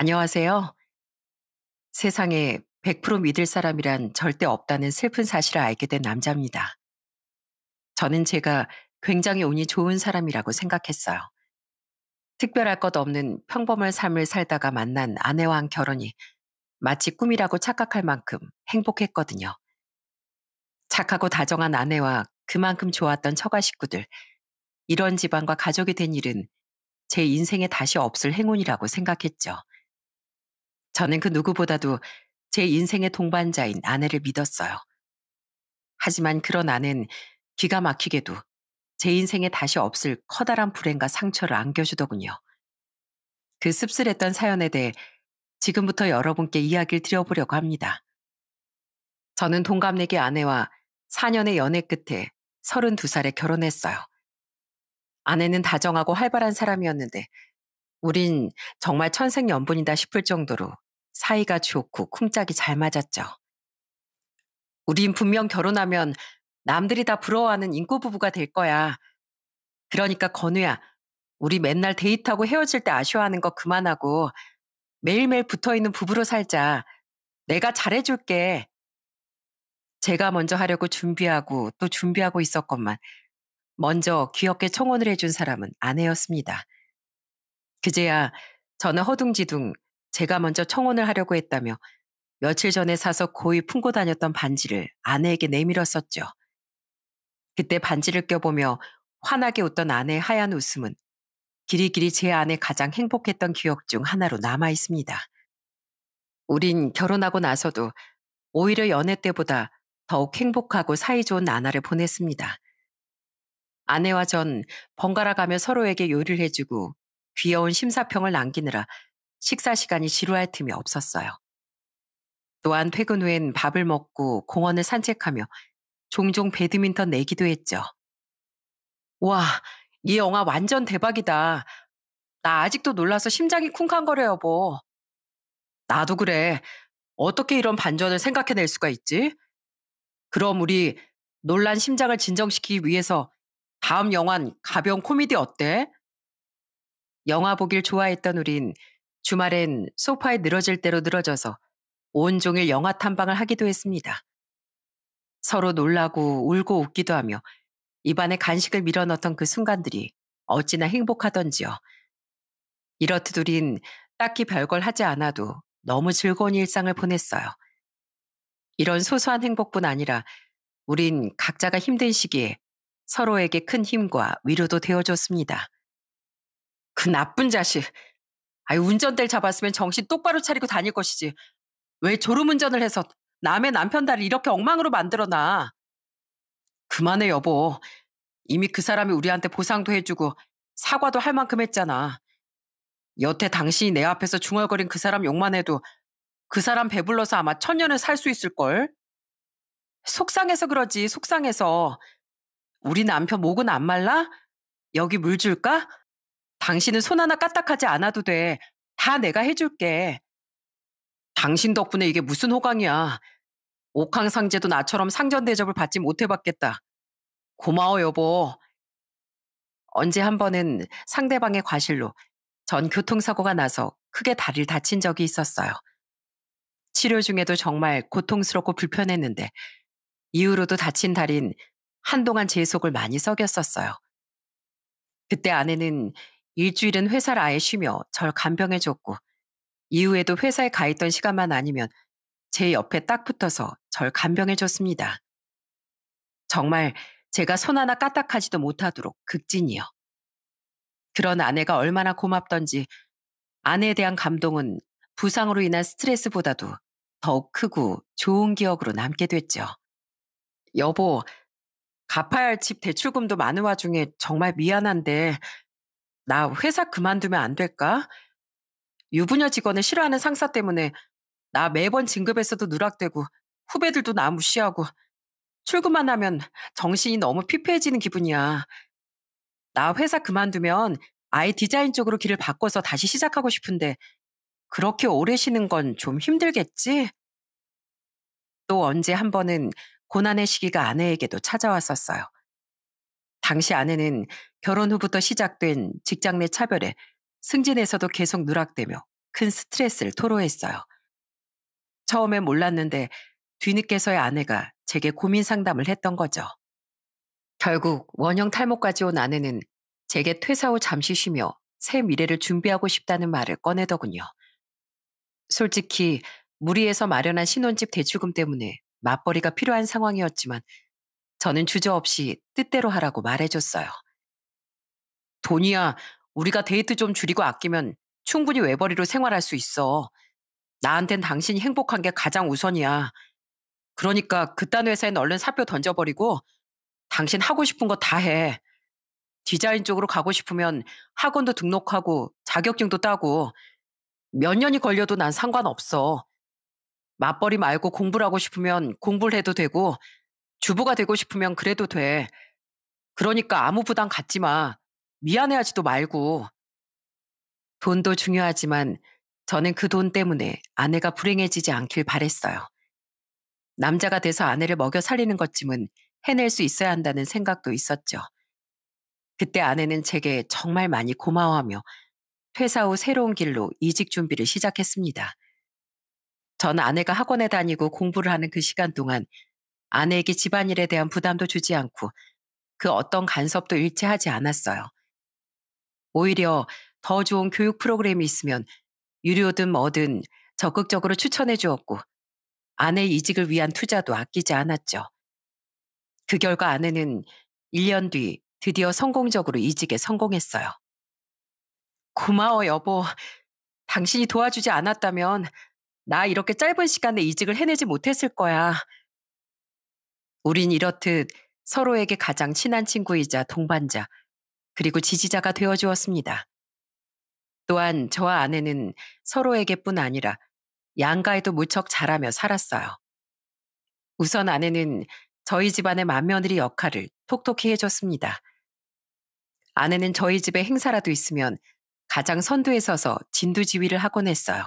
안녕하세요. 세상에 100% 믿을 사람이란 절대 없다는 슬픈 사실을 알게 된 남자입니다. 저는 제가 굉장히 운이 좋은 사람이라고 생각했어요. 특별할 것 없는 평범한 삶을 살다가 만난 아내와 한 결혼이 마치 꿈이라고 착각할 만큼 행복했거든요. 착하고 다정한 아내와 그만큼 좋았던 처가 식구들, 이런 집안과 가족이 된 일은 제 인생에 다시 없을 행운이라고 생각했죠. 저는 그 누구보다도 제 인생의 동반자인 아내를 믿었어요. 하지만 그런 아내는 기가 막히게도 제 인생에 다시 없을 커다란 불행과 상처를 안겨주더군요. 그 씁쓸했던 사연에 대해 지금부터 여러분께 이야기를 드려보려고 합니다. 저는 동갑내기 아내와 4년의 연애 끝에 32살에 결혼했어요. 아내는 다정하고 활발한 사람이었는데 우린 정말 천생연분이다 싶을 정도로 사이가 좋고 쿵짝이 잘 맞았죠. 우린 분명 결혼하면 남들이 다 부러워하는 인꼬부부가 될 거야. 그러니까 건우야, 우리 맨날 데이트하고 헤어질 때 아쉬워하는 거 그만하고 매일매일 붙어있는 부부로 살자. 내가 잘해줄게. 제가 먼저 하려고 준비하고 또 준비하고 있었건만 먼저 귀엽게 청혼을 해준 사람은 아내였습니다. 그제야 저는 허둥지둥 제가 먼저 청혼을 하려고 했다며 며칠 전에 사서 고이 품고 다녔던 반지를 아내에게 내밀었었죠. 그때 반지를 껴보며 환하게 웃던 아내의 하얀 웃음은 길이길이 제 안에 가장 행복했던 기억 중 하나로 남아 있습니다. 우린 결혼하고 나서도 오히려 연애 때보다 더욱 행복하고 사이좋은 나날을 보냈습니다. 아내와 전 번갈아가며 서로에게 요리를 해주고 귀여운 심사평을 남기느라 식사 시간이 지루할 틈이 없었어요. 또한 퇴근 후엔 밥을 먹고 공원을 산책하며 종종 배드민턴 내기도 했죠. 와, 이 영화 완전 대박이다. 나 아직도 놀라서 심장이 쿵쾅거려 요 뭐. 나도 그래. 어떻게 이런 반전을 생각해낼 수가 있지? 그럼 우리 놀란 심장을 진정시키기 위해서 다음 영화는 가벼운 코미디 어때? 영화 보길 좋아했던 우린 주말엔 소파에 늘어질 대로 늘어져서 온종일 영화 탐방을 하기도 했습니다. 서로 놀라고 울고 웃기도 하며 입안에 간식을 밀어넣던 그 순간들이 어찌나 행복하던지요. 이렇듯 우린 딱히 별걸 하지 않아도 너무 즐거운 일상을 보냈어요. 이런 소소한 행복뿐 아니라 우린 각자가 힘든 시기에 서로에게 큰 힘과 위로도 되어줬습니다. 그 나쁜 자식! 아유 운전대를 잡았으면 정신 똑바로 차리고 다닐 것이지. 왜 졸음운전을 해서 남의 남편 딸을 이렇게 엉망으로 만들어놔. 그만해 여보. 이미 그 사람이 우리한테 보상도 해주고 사과도 할 만큼 했잖아. 여태 당신이 내 앞에서 중얼거린 그 사람 욕만 해도 그 사람 배불러서 아마 천년을 살 수 있을걸? 속상해서 그러지, 속상해서. 우리 남편 목은 안 말라? 여기 물 줄까? 당신은 손 하나 까딱하지 않아도 돼. 다 내가 해줄게. 당신 덕분에 이게 무슨 호강이야. 옥황 상제도 나처럼 상전 대접을 받지 못해봤겠다. 고마워 여보. 언제 한 번은 상대방의 과실로 전 교통사고가 나서 크게 다리를 다친 적이 있었어요. 치료 중에도 정말 고통스럽고 불편했는데 이후로도 다친 다린 한동안 제 속을 많이 썩였었어요. 그때 아내는 일주일은 회사를 아예 쉬며 절 간병해줬고 이후에도 회사에 가 있던 시간만 아니면 제 옆에 딱 붙어서 절 간병해줬습니다. 정말 제가 손 하나 까딱하지도 못하도록 극진이요. 그런 아내가 얼마나 고맙던지 아내에 대한 감동은 부상으로 인한 스트레스보다도 더욱 크고 좋은 기억으로 남게 됐죠. 여보, 갚아야 할 집 대출금도 많은 와중에 정말 미안한데 나 회사 그만두면 안 될까? 유부녀 직원을 싫어하는 상사 때문에 나 매번 진급에서도 누락되고 후배들도 나 무시하고 출근만 하면 정신이 너무 피폐해지는 기분이야. 나 회사 그만두면 아예 디자인 쪽으로 길을 바꿔서 다시 시작하고 싶은데 그렇게 오래 쉬는 건 좀 힘들겠지? 또 언제 한 번은 고난의 시기가 아내에게도 찾아왔었어요. 당시 아내는 결혼 후부터 시작된 직장 내 차별에 승진에서도 계속 누락되며 큰 스트레스를 토로했어요. 처음엔 몰랐는데 뒤늦게서야 아내가 제게 고민 상담을 했던 거죠. 결국 원형 탈모까지 온 아내는 제게 퇴사 후 잠시 쉬며 새 미래를 준비하고 싶다는 말을 꺼내더군요. 솔직히 무리해서 마련한 신혼집 대출금 때문에 맞벌이가 필요한 상황이었지만 저는 주저없이 뜻대로 하라고 말해줬어요. 돈이야, 우리가 데이트 좀 줄이고 아끼면 충분히 외벌이로 생활할 수 있어. 나한텐 당신이 행복한 게 가장 우선이야. 그러니까 그딴 회사엔 얼른 사표 던져버리고 당신 하고 싶은 거 다 해. 디자인 쪽으로 가고 싶으면 학원도 등록하고 자격증도 따고 몇 년이 걸려도 난 상관없어. 맞벌이 말고 공부를 하고 싶으면 공부를 해도 되고 주부가 되고 싶으면 그래도 돼. 그러니까 아무 부담 갖지 마. 미안해하지도 말고. 돈도 중요하지만 저는 그 돈 때문에 아내가 불행해지지 않길 바랬어요. 남자가 돼서 아내를 먹여 살리는 것쯤은 해낼 수 있어야 한다는 생각도 있었죠. 그때 아내는 제게 정말 많이 고마워하며 퇴사 후 새로운 길로 이직 준비를 시작했습니다. 전 아내가 학원에 다니고 공부를 하는 그 시간 동안 아내에게 집안일에 대한 부담도 주지 않고 그 어떤 간섭도 일체 하지 않았어요. 오히려 더 좋은 교육 프로그램이 있으면 유료든 뭐든 적극적으로 추천해 주었고 아내의 이직을 위한 투자도 아끼지 않았죠. 그 결과 아내는 1년 뒤 드디어 성공적으로 이직에 성공했어요. 고마워, 여보. 당신이 도와주지 않았다면 나 이렇게 짧은 시간에 이직을 해내지 못했을 거야. 우린 이렇듯 서로에게 가장 친한 친구이자 동반자, 그리고 지지자가 되어 주었습니다. 또한 저와 아내는 서로에게뿐 아니라 양가에도 무척 잘하며 살았어요. 우선 아내는 저희 집안의 맏며느리 역할을 톡톡히 해줬습니다. 아내는 저희 집에 행사라도 있으면 가장 선두에 서서 진두지휘를 하곤 했어요.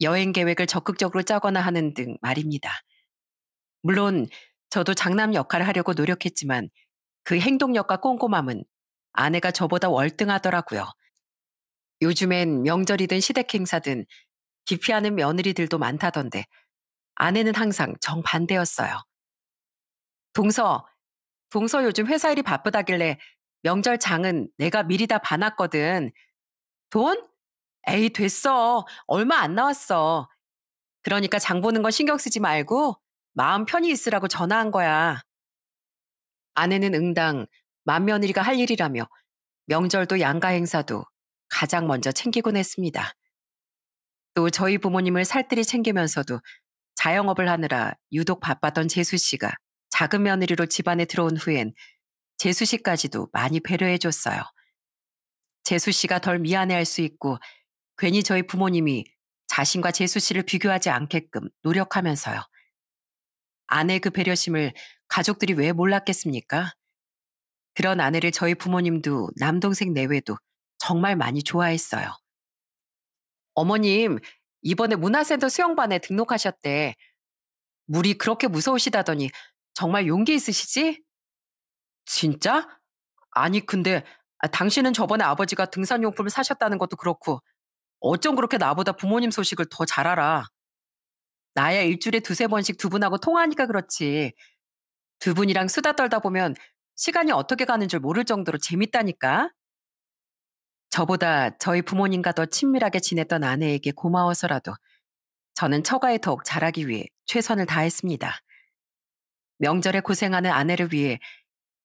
여행 계획을 적극적으로 짜거나 하는 등 말입니다. 물론 저도 장남 역할을 하려고 노력했지만 그 행동력과 꼼꼼함은 아내가 저보다 월등하더라고요. 요즘엔 명절이든 시댁 행사든 기피하는 며느리들도 많다던데 아내는 항상 정반대였어요. 동서, 동서 요즘 회사 일이 바쁘다길래 명절 장은 내가 미리 다 봐놨거든. 돈? 에이, 됐어. 얼마 안 나왔어. 그러니까 장 보는 건 신경 쓰지 말고 마음 편히 있으라고 전화한 거야. 아내는 응당 만며느리가 할 일이라며 명절도 양가 행사도 가장 먼저 챙기곤 했습니다. 또 저희 부모님을 살뜰히 챙기면서도 자영업을 하느라 유독 바빴던 재수 씨가 작은 며느리로 집안에 들어온 후엔 재수 씨까지도 많이 배려해줬어요. 재수 씨가 덜 미안해할 수 있고 괜히 저희 부모님이 자신과 재수 씨를 비교하지 않게끔 노력하면서요. 아내 그 배려심을 가족들이 왜 몰랐겠습니까? 그런 아내를 저희 부모님도 남동생 내외도 정말 많이 좋아했어요. 어머님, 이번에 문화센터 수영반에 등록하셨대. 물이 그렇게 무서우시다더니 정말 용기 있으시지? 진짜? 아니, 근데 아, 당신은 저번에 아버지가 등산용품을 사셨다는 것도 그렇고 어쩜 그렇게 나보다 부모님 소식을 더 잘 알아? 나야 일주일에 두세 번씩 두 분하고 통화하니까 그렇지. 두 분이랑 수다 떨다 보면 시간이 어떻게 가는 줄 모를 정도로 재밌다니까. 저보다 저희 부모님과 더 친밀하게 지냈던 아내에게 고마워서라도 저는 처가에 더욱 잘하기 위해 최선을 다했습니다. 명절에 고생하는 아내를 위해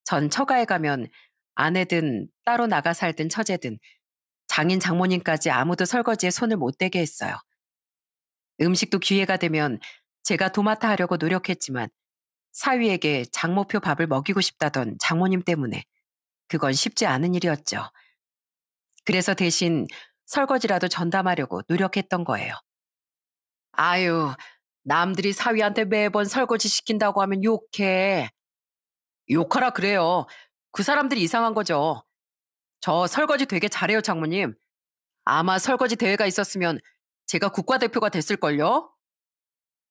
전 처가에 가면 아내든 따로 나가 살든 처제든 장인 장모님까지 아무도 설거지에 손을 못 대게 했어요. 음식도 기회가 되면 제가 도맡아 하려고 노력했지만 사위에게 장모표 밥을 먹이고 싶다던 장모님 때문에 그건 쉽지 않은 일이었죠. 그래서 대신 설거지라도 전담하려고 노력했던 거예요. 아유, 남들이 사위한테 매번 설거지 시킨다고 하면 욕해. 욕하라 그래요. 그 사람들이 이상한 거죠. 저 설거지 되게 잘해요, 장모님. 아마 설거지 대회가 있었으면 제가 국가대표가 됐을걸요?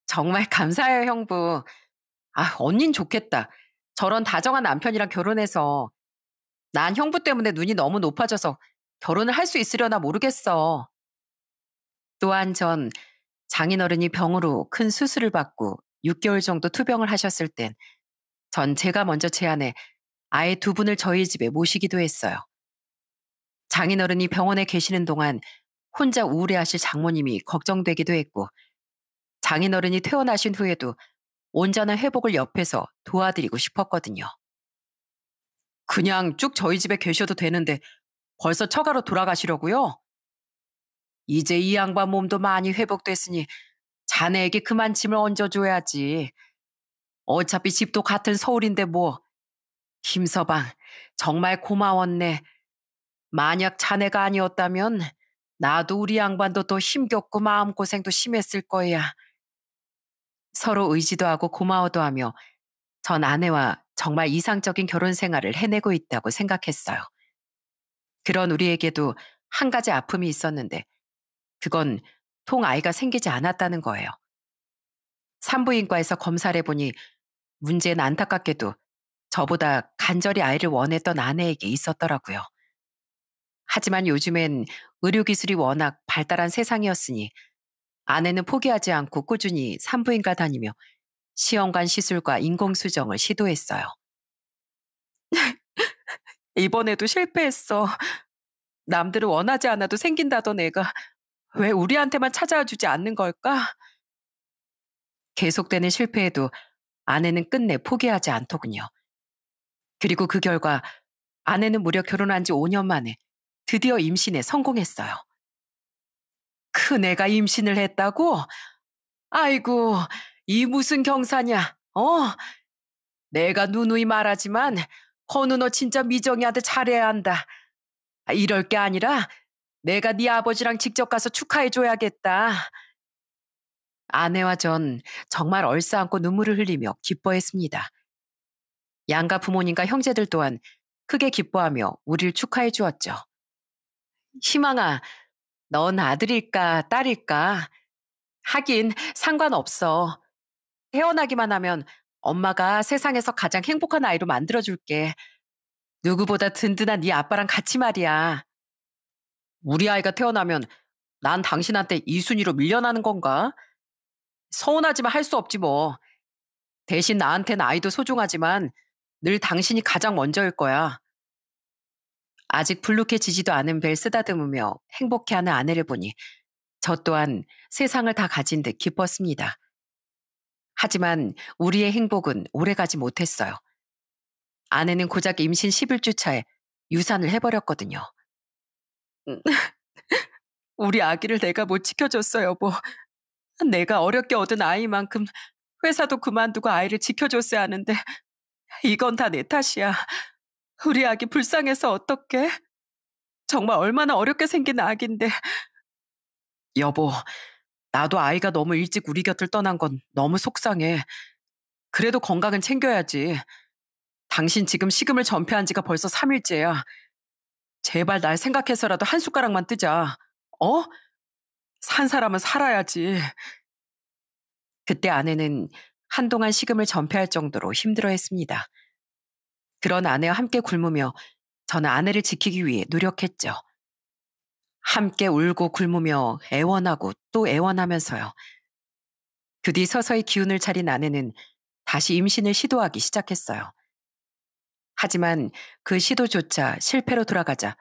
정말 감사해요, 형부. 아, 언닌 좋겠다. 저런 다정한 남편이랑 결혼해서. 난 형부 때문에 눈이 너무 높아져서 결혼을 할 수 있으려나 모르겠어. 또한 전 장인어른이 병으로 큰 수술을 받고 6개월 정도 투병을 하셨을 땐 전 제가 먼저 제안해 아예 두 분을 저희 집에 모시기도 했어요. 장인어른이 병원에 계시는 동안 혼자 우울해하실 장모님이 걱정되기도 했고 장인어른이 퇴원하신 후에도 온전한 회복을 옆에서 도와드리고 싶었거든요. 그냥 쭉 저희 집에 계셔도 되는데 벌써 처가로 돌아가시려고요? 이제 이 양반 몸도 많이 회복됐으니 자네에게 그만 짐을 얹어줘야지. 어차피 집도 같은 서울인데 뭐. 김서방, 정말 고마웠네. 만약 자네가 아니었다면 나도 우리 양반도 또 힘겹고 마음고생도 심했을 거야. 서로 의지도 하고 고마워도 하며 전 아내와 정말 이상적인 결혼 생활을 해내고 있다고 생각했어요. 그런 우리에게도 한 가지 아픔이 있었는데 그건 통 아이가 생기지 않았다는 거예요. 산부인과에서 검사를 해보니 문제는 안타깝게도 저보다 간절히 아이를 원했던 아내에게 있었더라고요. 하지만 요즘엔 의료기술이 워낙 발달한 세상이었으니 아내는 포기하지 않고 꾸준히 산부인과 다니며 시험관 시술과 인공수정을 시도했어요. 이번에도 실패했어. 남들은 원하지 않아도 생긴다던 애가 왜 우리한테만 찾아와 주지 않는 걸까? 계속되는 실패에도 아내는 끝내 포기하지 않더군요. 그리고 그 결과 아내는 무려 결혼한 지 5년 만에 드디어 임신에 성공했어요. 큰애가 임신을 했다고? 아이고, 이 무슨 경사냐, 어? 내가 누누이 말하지만 건우 너 진짜 미정이한테 잘해야 한다. 아, 이럴 게 아니라 내가 네 아버지랑 직접 가서 축하해줘야겠다. 아내와 전 정말 얼싸안고 눈물을 흘리며 기뻐했습니다. 양가 부모님과 형제들 또한 크게 기뻐하며 우리를 축하해 주었죠. 희망아, 넌 아들일까, 딸일까? 하긴 상관없어. 태어나기만 하면 엄마가 세상에서 가장 행복한 아이로 만들어줄게. 누구보다 든든한 네 아빠랑 같이 말이야. 우리 아이가 태어나면 난 당신한테 이순위로 밀려나는 건가? 서운하지만 할 수 없지 뭐. 대신 나한텐 아이도 소중하지만 늘 당신이 가장 먼저일 거야. 아직 불룩해지지도 않은 벨 쓰다듬으며 행복해하는 아내를 보니 저 또한 세상을 다 가진 듯 기뻤습니다. 하지만 우리의 행복은 오래가지 못했어요. 아내는 고작 임신 11주 차에 유산을 해버렸거든요. 음, 우리 아기를 내가 못 지켜줬어, 여보. 뭐. 내가 어렵게 얻은 아이만큼 회사도 그만두고 아이를 지켜줬어야 하는데 이건 다 내 탓이야. 우리 아기 불쌍해서 어떡해? 정말 얼마나 어렵게 생긴 아기인데. 여보, 나도 아이가 너무 일찍 우리 곁을 떠난 건 너무 속상해. 그래도 건강은 챙겨야지. 당신 지금 식음을 전폐한 지가 벌써 3일째야. 제발 날 생각해서라도 한 숟가락만 뜨자. 어? 산 사람은 살아야지. 그때 아내는 한동안 식음을 전폐할 정도로 힘들어 했습니다. 그런 아내와 함께 굶으며 저는 아내를 지키기 위해 노력했죠. 함께 울고 굶으며 애원하고 또 애원하면서요. 그 뒤 서서히 기운을 차린 아내는 다시 임신을 시도하기 시작했어요. 하지만 그 시도조차 실패로 돌아가자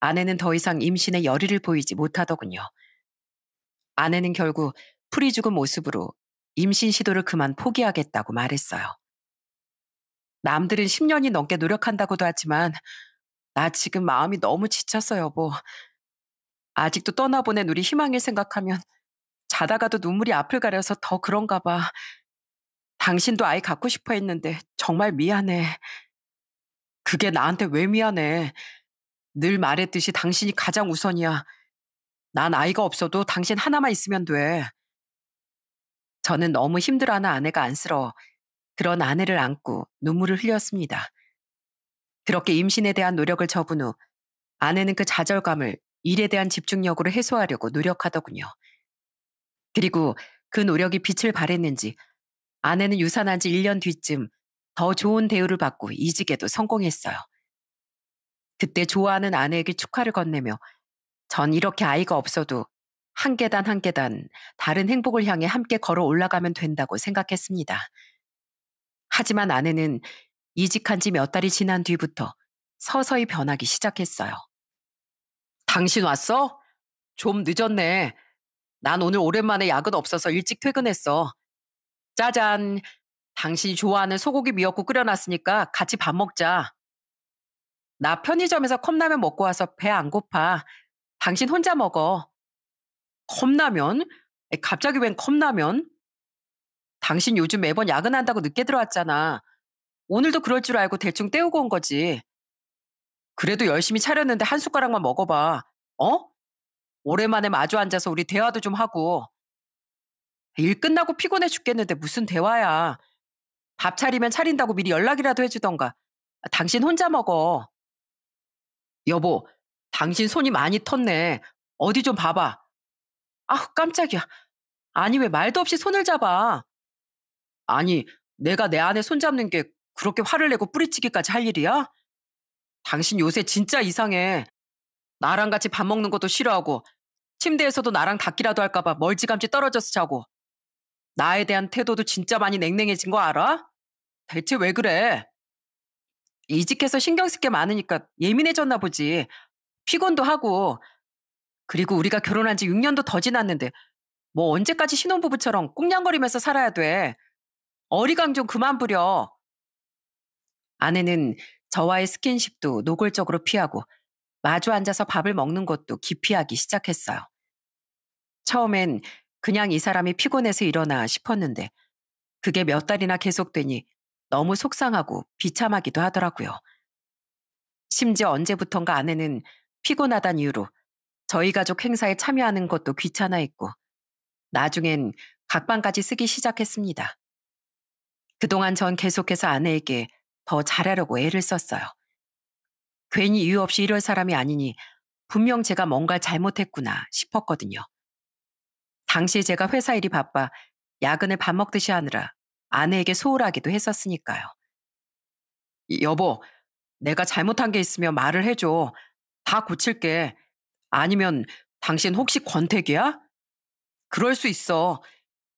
아내는 더 이상 임신의 열의를 보이지 못하더군요. 아내는 결국 풀이 죽은 모습으로 임신 시도를 그만 포기하겠다고 말했어요. 남들은 10년이 넘게 노력한다고도 하지만 나 지금 마음이 너무 지쳤어 여보. 아직도 떠나보낸 우리 희망을 생각하면 자다가도 눈물이 앞을 가려서 더 그런가 봐. 당신도 아이 갖고 싶어 했는데 정말 미안해. 그게 나한테 왜 미안해. 늘 말했듯이 당신이 가장 우선이야. 난 아이가 없어도 당신 하나만 있으면 돼. 저는 너무 힘들어하는 아내가 안쓰러워 그런 아내를 안고 눈물을 흘렸습니다. 그렇게 임신에 대한 노력을 접은 후 아내는 그 좌절감을 일에 대한 집중력으로 해소하려고 노력하더군요. 그리고 그 노력이 빛을 발했는지 아내는 유산한 지 1년 뒤쯤 더 좋은 대우를 받고 이직에도 성공했어요. 그때 좋아하는 아내에게 축하를 건네며 전 이렇게 아이가 없어도 한 계단 한 계단 다른 행복을 향해 함께 걸어 올라가면 된다고 생각했습니다. 하지만 아내는 이직한 지 몇 달이 지난 뒤부터 서서히 변하기 시작했어요. 당신 왔어? 좀 늦었네. 난 오늘 오랜만에 야근 없어서 일찍 퇴근했어. 짜잔. 당신이 좋아하는 소고기 미역국 끓여놨으니까 같이 밥 먹자. 나 편의점에서 컵라면 먹고 와서 배 안 고파. 당신 혼자 먹어. 컵라면? 갑자기 웬 컵라면? 당신 요즘 매번 야근한다고 늦게 들어왔잖아. 오늘도 그럴 줄 알고 대충 때우고 온 거지. 그래도 열심히 차렸는데 한 숟가락만 먹어봐. 어? 오랜만에 마주 앉아서 우리 대화도 좀 하고. 일 끝나고 피곤해 죽겠는데 무슨 대화야. 밥 차리면 차린다고 미리 연락이라도 해주던가. 당신 혼자 먹어. 여보, 당신 손이 많이 텄네. 어디 좀 봐봐. 아, 깜짝이야. 아니, 왜 말도 없이 손을 잡아. 아니, 내가 내 안에 손잡는 게 그렇게 화를 내고 뿌리치기까지 할 일이야? 당신 요새 진짜 이상해. 나랑 같이 밥 먹는 것도 싫어하고 침대에서도 나랑 닦기라도 할까봐 멀찌감치 떨어져서 자고 나에 대한 태도도 진짜 많이 냉랭해진 거 알아? 대체 왜 그래? 이직해서 신경 쓸 게 많으니까 예민해졌나 보지. 피곤도 하고. 그리고 우리가 결혼한 지 6년도 더 지났는데 뭐 언제까지 신혼부부처럼 꽁냥거리면서 살아야 돼. 어리광 좀 그만 부려. 아내는 저와의 스킨십도 노골적으로 피하고 마주 앉아서 밥을 먹는 것도 기피하기 시작했어요. 처음엔 그냥 이 사람이 피곤해서 일어나 싶었는데 그게 몇 달이나 계속되니 너무 속상하고 비참하기도 하더라고요. 심지어 언제부턴가 아내는 피곤하단 이유로 저희 가족 행사에 참여하는 것도 귀찮아했고 나중엔 각방까지 쓰기 시작했습니다. 그동안 전 계속해서 아내에게 더 잘하려고 애를 썼어요. 괜히 이유 없이 이럴 사람이 아니니 분명 제가 뭔가 잘못했구나 싶었거든요. 당시 제가 회사 일이 바빠 야근을 밥 먹듯이 하느라 아내에게 소홀하기도 했었으니까요. 여보, 내가 잘못한 게 있으면 말을 해줘. 다 고칠게. 아니면 당신 혹시 권태기야? 그럴 수 있어.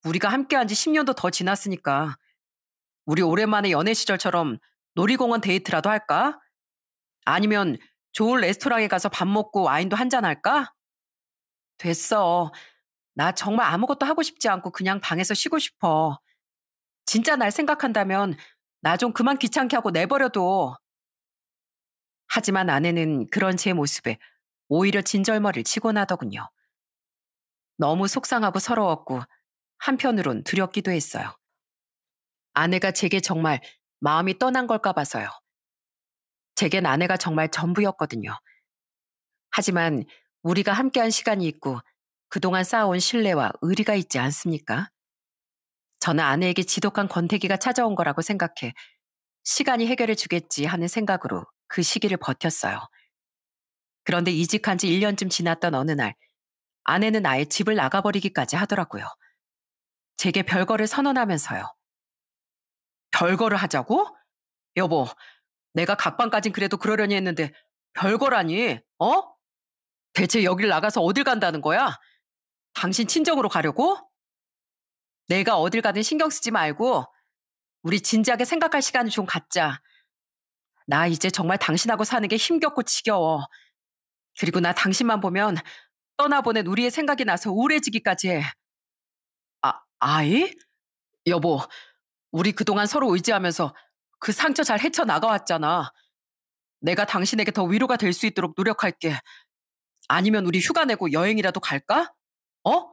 우리가 함께한 지 10년도 더 지났으니까. 우리 오랜만에 연애 시절처럼 놀이공원 데이트라도 할까? 아니면 좋은 레스토랑에 가서 밥 먹고 와인도 한 잔 할까? 됐어. 나 정말 아무것도 하고 싶지 않고 그냥 방에서 쉬고 싶어. 진짜 날 생각한다면 나 좀 그만 귀찮게 하고 내버려둬. 하지만 아내는 그런 제 모습에 오히려 진절머리를 치곤 하더군요. 너무 속상하고 서러웠고 한편으론 두렵기도 했어요. 아내가 제게 정말 마음이 떠난 걸까 봐서요. 제겐 아내가 정말 전부였거든요. 하지만 우리가 함께한 시간이 있고 그동안 쌓아온 신뢰와 의리가 있지 않습니까? 저는 아내에게 지독한 권태기가 찾아온 거라고 생각해 시간이 해결해 주겠지 하는 생각으로 그 시기를 버텼어요. 그런데 이직한 지 1년쯤 지났던 어느 날, 아내는 아예 집을 나가버리기까지 하더라고요. 제게 별거를 선언하면서요. 별거를 하자고? 여보, 내가 각방까진 그래도 그러려니 했는데 별거라니, 어? 대체 여길 나가서 어딜 간다는 거야? 당신 친정으로 가려고? 내가 어딜 가든 신경 쓰지 말고 우리 진지하게 생각할 시간을 좀 갖자. 나 이제 정말 당신하고 사는 게 힘겹고 지겨워. 그리고 나 당신만 보면 떠나보낸 우리의 생각이 나서 우울해지기까지 해. 아, 아이? 여보, 우리 그동안 서로 의지하면서 그 상처 잘 헤쳐나가왔잖아. 내가 당신에게 더 위로가 될 수 있도록 노력할게. 아니면 우리 휴가 내고 여행이라도 갈까? 어?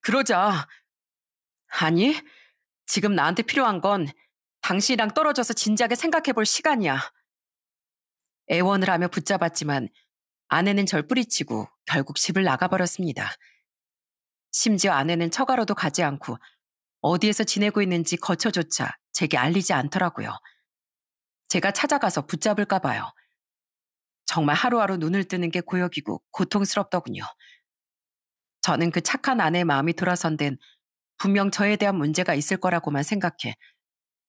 그러자. 아니, 지금 나한테 필요한 건 당신이랑 떨어져서 진지하게 생각해 볼 시간이야. 애원을 하며 붙잡았지만 아내는 절 뿌리치고 결국 집을 나가버렸습니다. 심지어 아내는 처가로도 가지 않고 어디에서 지내고 있는지 거처조차 제게 알리지 않더라고요. 제가 찾아가서 붙잡을까 봐요. 정말 하루하루 눈을 뜨는 게 고역이고 고통스럽더군요. 저는 그 착한 아내의 마음이 돌아선 된 분명 저에 대한 문제가 있을 거라고만 생각해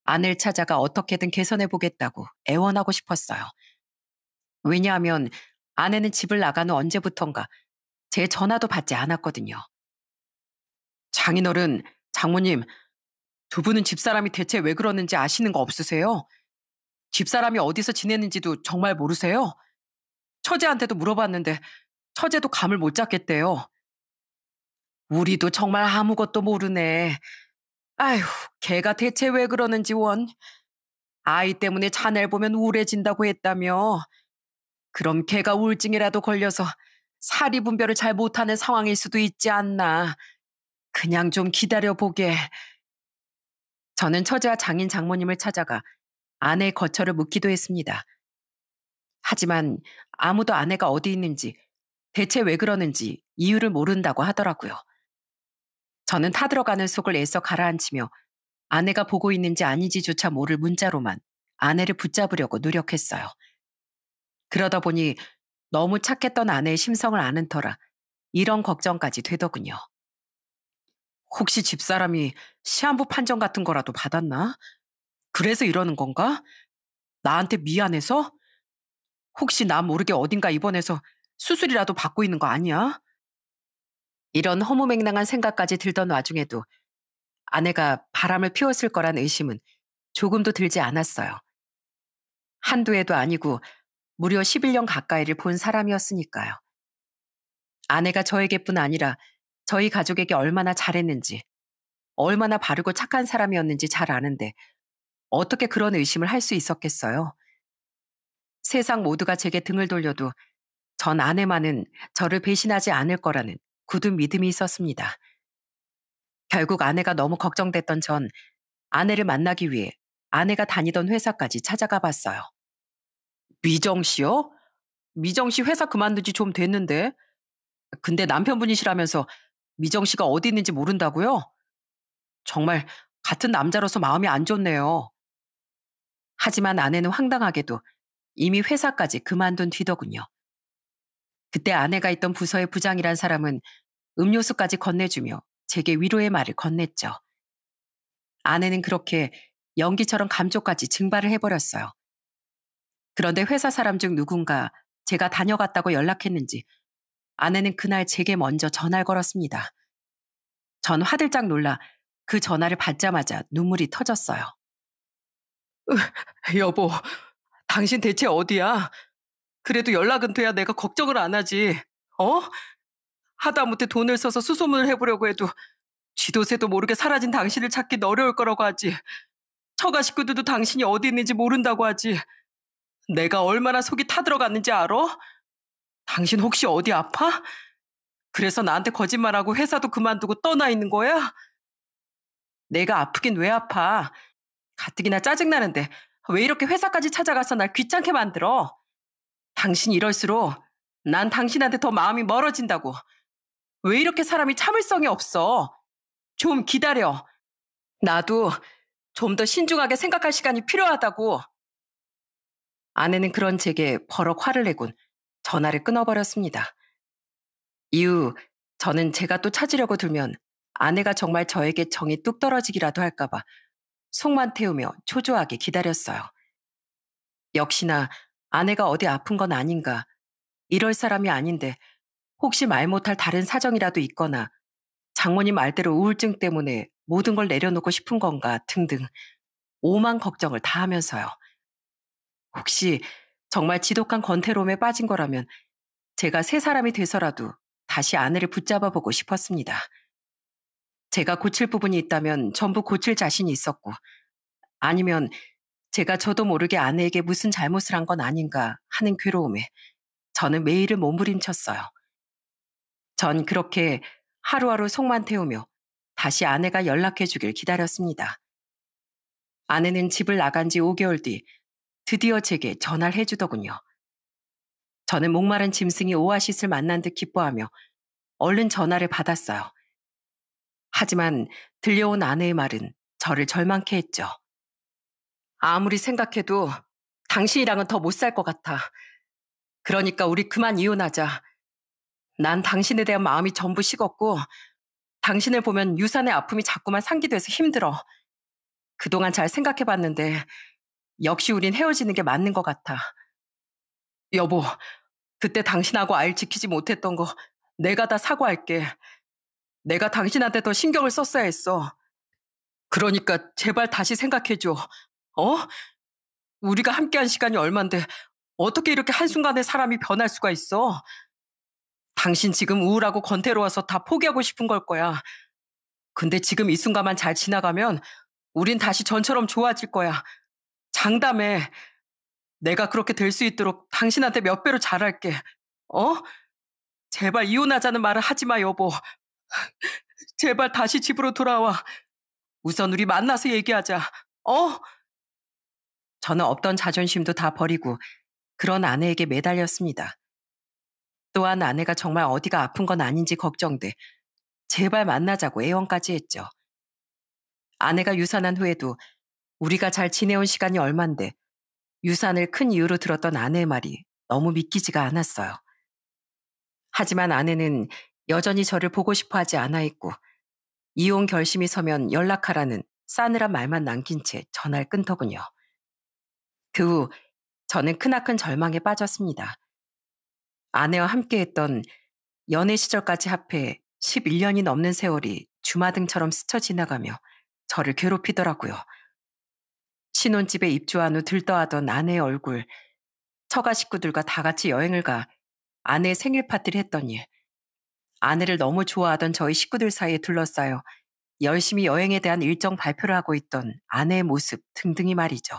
아내를 찾아가 어떻게든 개선해 보겠다고 애원하고 싶었어요. 왜냐하면 아내는 집을 나간 후 언제부턴가 제 전화도 받지 않았거든요. 장인어른, 장모님, 두 분은 집사람이 대체 왜 그러는지 아시는 거 없으세요? 집사람이 어디서 지내는지도 정말 모르세요? 처제한테도 물어봤는데 처제도 감을 못 잡겠대요. 우리도 정말 아무것도 모르네. 아휴, 걔가 대체 왜 그러는지 원. 아이 때문에 자넬 보면 우울해진다고 했다며. 그럼 걔가 우울증이라도 걸려서 사리 분별을 잘 못하는 상황일 수도 있지 않나. 그냥 좀 기다려보게. 저는 처제와 장인 장모님을 찾아가 아내의 거처를 묻기도 했습니다. 하지만 아무도 아내가 어디 있는지 대체 왜 그러는지 이유를 모른다고 하더라고요. 저는 타들어가는 속을 애써 가라앉히며 아내가 보고 있는지 아닌지조차 모를 문자로만 아내를 붙잡으려고 노력했어요. 그러다 보니 너무 착했던 아내의 심성을 아는 터라 이런 걱정까지 되더군요. 혹시 집사람이 시한부 판정 같은 거라도 받았나? 그래서 이러는 건가? 나한테 미안해서? 혹시 나 모르게 어딘가 입원해서 수술이라도 받고 있는 거 아니야? 이런 허무맹랑한 생각까지 들던 와중에도 아내가 바람을 피웠을 거란 의심은 조금도 들지 않았어요. 한두 해도 아니고 무려 11년 가까이를 본 사람이었으니까요. 아내가 저에게뿐 아니라 저희 가족에게 얼마나 잘했는지, 얼마나 바르고 착한 사람이었는지 잘 아는데 어떻게 그런 의심을 할 수 있었겠어요? 세상 모두가 제게 등을 돌려도 전 아내만은 저를 배신하지 않을 거라는 굳은 믿음이 있었습니다. 결국 아내가 너무 걱정됐던 전 아내를 만나기 위해 아내가 다니던 회사까지 찾아가 봤어요. 미정 씨요? 미정 씨 회사 그만둔 지좀 됐는데? 근데 남편분이시라면서 미정 씨가 어디 있는지 모른다고요? 정말 같은 남자로서 마음이 안 좋네요. 하지만 아내는 황당하게도 이미 회사까지 그만둔 뒤더군요. 그때 아내가 있던 부서의 부장이란 사람은 음료수까지 건네주며 제게 위로의 말을 건넸죠. 아내는 그렇게 연기처럼 감쪽같이 증발을 해버렸어요. 그런데 회사 사람 중 누군가 제가 다녀갔다고 연락했는지 아내는 그날 제게 먼저 전화를 걸었습니다. 전 화들짝 놀라 그 전화를 받자마자 눈물이 터졌어요. 으, 여보, 당신 대체 어디야? 그래도 연락은 돼야 내가 걱정을 안 하지. 어? 하다못해 돈을 써서 수소문을 해보려고 해도 쥐도새도 모르게 사라진 당신을 찾기 어려울 거라고 하지. 처가 식구들도 당신이 어디 있는지 모른다고 하지. 내가 얼마나 속이 타들어갔는지 알아? 당신 혹시 어디 아파? 그래서 나한테 거짓말하고 회사도 그만두고 떠나 있는 거야? 내가 아프긴 왜 아파? 가뜩이나 짜증나는데 왜 이렇게 회사까지 찾아가서 날 귀찮게 만들어? 당신 이럴수록 난 당신한테 더 마음이 멀어진다고. 왜 이렇게 사람이 참을성이 없어? 좀 기다려. 나도 좀 더 신중하게 생각할 시간이 필요하다고. 아내는 그런 제게 버럭 화를 내군 전화를 끊어버렸습니다. 이후 저는 제가 또 찾으려고 들면 아내가 정말 저에게 정이 뚝 떨어지기라도 할까봐 속만 태우며 초조하게 기다렸어요. 역시나 아내가 어디 아픈 건 아닌가, 이럴 사람이 아닌데 혹시 말 못할 다른 사정이라도 있거나 장모님 말대로 우울증 때문에 모든 걸 내려놓고 싶은 건가 등등 오만 걱정을 다 하면서요. 혹시 정말 지독한 건태로움에 빠진 거라면 제가 새 사람이 돼서라도 다시 아내를 붙잡아 보고 싶었습니다. 제가 고칠 부분이 있다면 전부 고칠 자신이 있었고, 아니면 제가 저도 모르게 아내에게 무슨 잘못을 한 건 아닌가 하는 괴로움에 저는 매일을 몸부림쳤어요. 전 그렇게 하루하루 속만 태우며 다시 아내가 연락해 주길 기다렸습니다. 아내는 집을 나간 지 5개월 뒤 드디어 제게 전화를 해주더군요. 저는 목마른 짐승이 오아시스를 만난 듯 기뻐하며 얼른 전화를 받았어요. 하지만 들려온 아내의 말은 저를 절망케 했죠. 아무리 생각해도 당신이랑은 더 못 살 것 같아. 그러니까 우리 그만 이혼하자. 난 당신에 대한 마음이 전부 식었고, 당신을 보면 유산의 아픔이 자꾸만 상기돼서 힘들어. 그동안 잘 생각해봤는데, 역시 우린 헤어지는 게 맞는 것 같아. 여보, 그때 당신하고 알 지키지 못했던 거 내가 다 사과할게. 내가 당신한테 더 신경을 썼어야 했어. 그러니까 제발 다시 생각해줘. 어? 우리가 함께한 시간이 얼만데 어떻게 이렇게 한순간에 사람이 변할 수가 있어? 당신 지금 우울하고 건태로워서다 포기하고 싶은 걸 거야. 근데 지금 이 순간만 잘 지나가면 우린 다시 전처럼 좋아질 거야. 장담해. 내가 그렇게 될 수 있도록 당신한테 몇 배로 잘할게. 어? 제발 이혼하자는 말을 하지 마, 여보. 제발 다시 집으로 돌아와. 우선 우리 만나서 얘기하자. 어? 저는 없던 자존심도 다 버리고 그런 아내에게 매달렸습니다. 또한 아내가 정말 어디가 아픈 건 아닌지 걱정돼 제발 만나자고 애원까지 했죠. 아내가 유산한 후에도 우리가 잘 지내온 시간이 얼만데 유산을 큰 이유로 들었던 아내의 말이 너무 믿기지가 않았어요. 하지만 아내는 여전히 저를 보고 싶어 하지 않아 있고 이혼 결심이 서면 연락하라는 싸늘한 말만 남긴 채 전화를 끊더군요. 그 후 저는 크나큰 절망에 빠졌습니다. 아내와 함께했던 연애 시절까지 합해 11년이 넘는 세월이 주마등처럼 스쳐 지나가며 저를 괴롭히더라고요. 신혼집에 입주한 후 들떠하던 아내의 얼굴, 처가 식구들과 다 같이 여행을 가 아내의 생일 파티를 했더니 아내를 너무 좋아하던 저희 식구들 사이에 둘러싸여 열심히 여행에 대한 일정 발표를 하고 있던 아내의 모습 등등이 말이죠.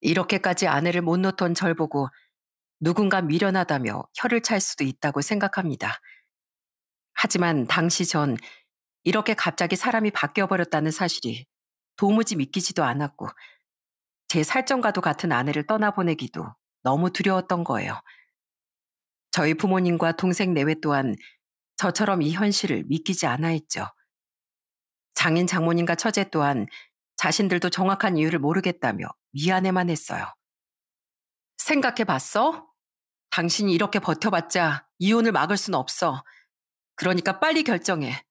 이렇게까지 아내를 못 놓던 절 보고 누군가 미련하다며 혀를 찰 수도 있다고 생각합니다. 하지만 당시 전 이렇게 갑자기 사람이 바뀌어버렸다는 사실이 도무지 믿기지도 않았고 제 살점과도 같은 아내를 떠나보내기도 너무 두려웠던 거예요. 저희 부모님과 동생 내외 또한 저처럼 이 현실을 믿기지 않아 했죠. 장인 장모님과 처제 또한 자신들도 정확한 이유를 모르겠다며 미안해만 했어요. 생각해 봤어? 당신이 이렇게 버텨봤자 이혼을 막을 순 없어. 그러니까 빨리 결정해.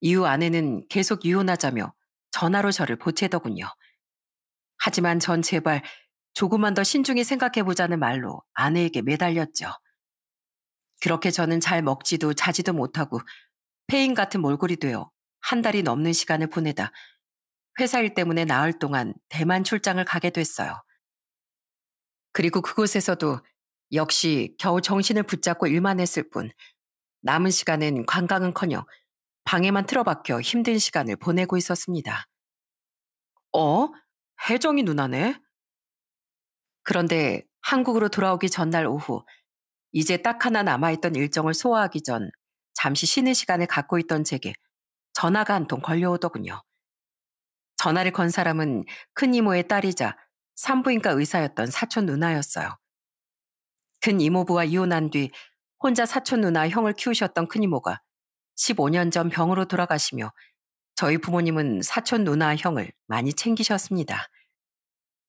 이후 아내는 계속 이혼하자며 전화로 저를 보채더군요. 하지만 전 제발 조금만 더 신중히 생각해보자는 말로 아내에게 매달렸죠. 그렇게 저는 잘 먹지도 자지도 못하고 폐인 같은 몰골이 되어 한 달이 넘는 시간을 보내다 회사 일 때문에 나흘 동안 대만 출장을 가게 됐어요. 그리고 그곳에서도 역시 겨우 정신을 붙잡고 일만 했을 뿐 남은 시간은 관광은커녕 방에만 틀어박혀 힘든 시간을 보내고 있었습니다. 어? 혜정이 누나네? 그런데 한국으로 돌아오기 전날 오후 이제 딱 하나 남아있던 일정을 소화하기 전 잠시 쉬는 시간을 갖고 있던 제게 전화가 한 통 걸려오더군요. 전화를 건 사람은 큰 이모의 딸이자 산부인과 의사였던 사촌 누나였어요. 큰 이모부와 이혼한 뒤 혼자 사촌 누나 형을 키우셨던 큰 이모가 15년 전 병으로 돌아가시며 저희 부모님은 사촌 누나 형을 많이 챙기셨습니다.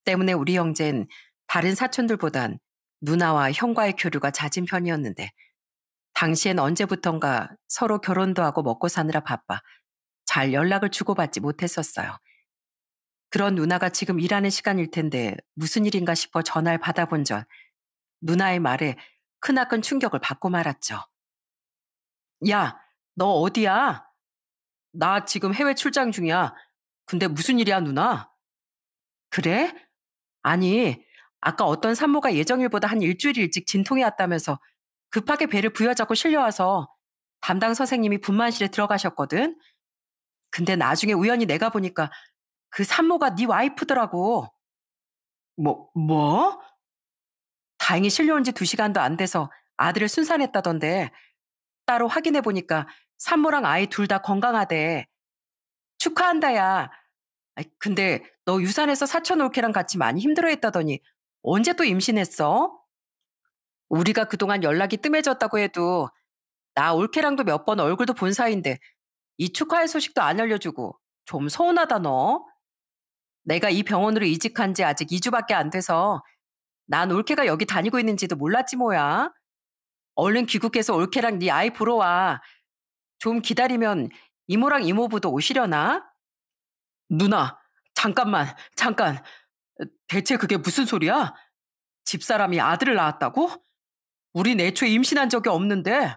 때문에 우리 형제는 다른 사촌들보단 누나와 형과의 교류가 잦은 편이었는데 당시엔 언제부턴가 서로 결혼도 하고 먹고 사느라 바빠 잘 연락을 주고받지 못했었어요. 그런 누나가 지금 일하는 시간일 텐데 무슨 일인가 싶어 전화를 받아본 전 누나의 말에 크나큰 충격을 받고 말았죠. 야, 너 어디야? 나 지금 해외 출장 중이야. 근데 무슨 일이야, 누나? 그래? 아니, 아까 어떤 산모가 예정일보다 한 일주일 일찍 진통이 왔다면서 급하게 배를 부여잡고 실려와서 담당 선생님이 분만실에 들어가셨거든. 근데 나중에 우연히 내가 보니까 그 산모가 네 와이프더라고. 뭐, 뭐? 다행히 실려온 지 두 시간도 안 돼서 아들을 순산했다던데 따로 확인해 보니까 산모랑 아이 둘 다 건강하대. 축하한다야. 근데 너 유산에서 사촌 올케랑 같이 많이 힘들어했다더니 언제 또 임신했어? 우리가 그동안 연락이 뜸해졌다고 해도 나 올케랑도 몇 번 얼굴도 본 사이인데 이 축하할 소식도 안 알려주고 좀 서운하다 너. 내가 이 병원으로 이직한 지 아직 2주밖에 안 돼서 난 올케가 여기 다니고 있는지도 몰랐지 뭐야. 얼른 귀국해서 올케랑 네 아이 보러 와. 좀 기다리면 이모랑 이모부도 오시려나? 누나, 잠깐만, 잠깐. 대체 그게 무슨 소리야? 집사람이 아들을 낳았다고? 우린 애초에 임신한 적이 없는데.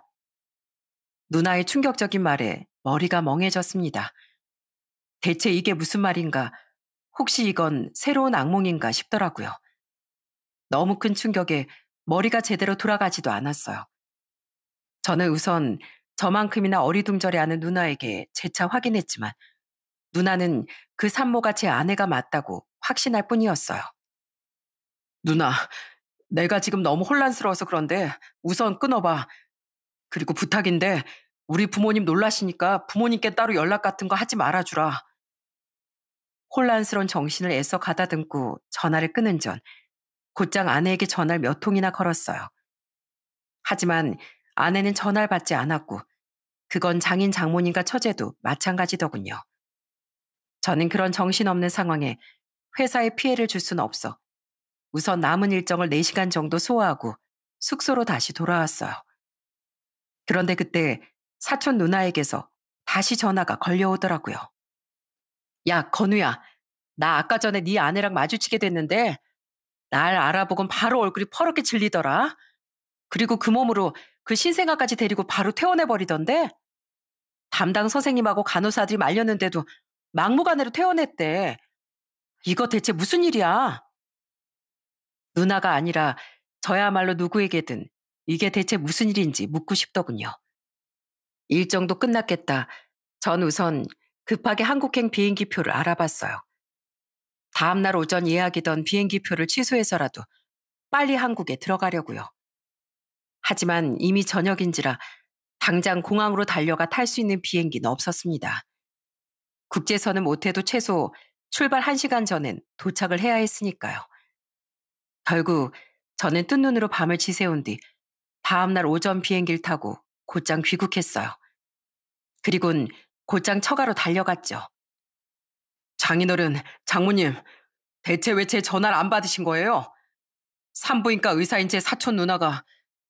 누나의 충격적인 말에 머리가 멍해졌습니다. 대체 이게 무슨 말인가? 혹시 이건 새로운 악몽인가 싶더라고요. 너무 큰 충격에 머리가 제대로 돌아가지도 않았어요. 저는 우선 저만큼이나 어리둥절해하는 누나에게 재차 확인했지만 누나는 그 산모가 제 아내가 맞다고 확신할 뿐이었어요. 누나, 내가 지금 너무 혼란스러워서 그런데 우선 끊어봐. 그리고 부탁인데 우리 부모님 놀라시니까 부모님께 따로 연락 같은 거 하지 말아주라. 혼란스러운 정신을 애써 가다듬고 전화를 끊은 전 곧장 아내에게 전화를 몇 통이나 걸었어요. 하지만 아내는 전화를 받지 않았고 그건 장인 장모님과 처제도 마찬가지더군요. 저는 그런 정신없는 상황에 회사에 피해를 줄 수는 없어 우선 남은 일정을 4시간 정도 소화하고 숙소로 다시 돌아왔어요. 그런데 그때 사촌 누나에게서 다시 전화가 걸려오더라고요. 야, 건우야. 나 아까 전에 네 아내랑 마주치게 됐는데 날 알아보곤 바로 얼굴이 퍼렇게 질리더라. 그리고 그 몸으로 그 신생아까지 데리고 바로 퇴원해버리던데? 담당 선생님하고 간호사들이 말렸는데도 막무가내로 퇴원했대. 이거 대체 무슨 일이야? 누나가 아니라 저야말로 누구에게든 이게 대체 무슨 일인지 묻고 싶더군요. 일정도 끝났겠다. 전 우선 급하게 한국행 비행기표를 알아봤어요. 다음날 오전 예약이던 비행기표를 취소해서라도 빨리 한국에 들어가려고요. 하지만 이미 저녁인지라 당장 공항으로 달려가 탈 수 있는 비행기는 없었습니다. 국제선은 못해도 최소 출발 1시간 전엔 도착을 해야 했으니까요. 결국 저는 뜬 눈으로 밤을 지새운 뒤 다음날 오전 비행기를 타고 곧장 귀국했어요. 그리곤 곧장 처가로 달려갔죠. 장인어른, 장모님, 대체 왜 제 전화를 안 받으신 거예요? 산부인과 의사인 제 사촌 누나가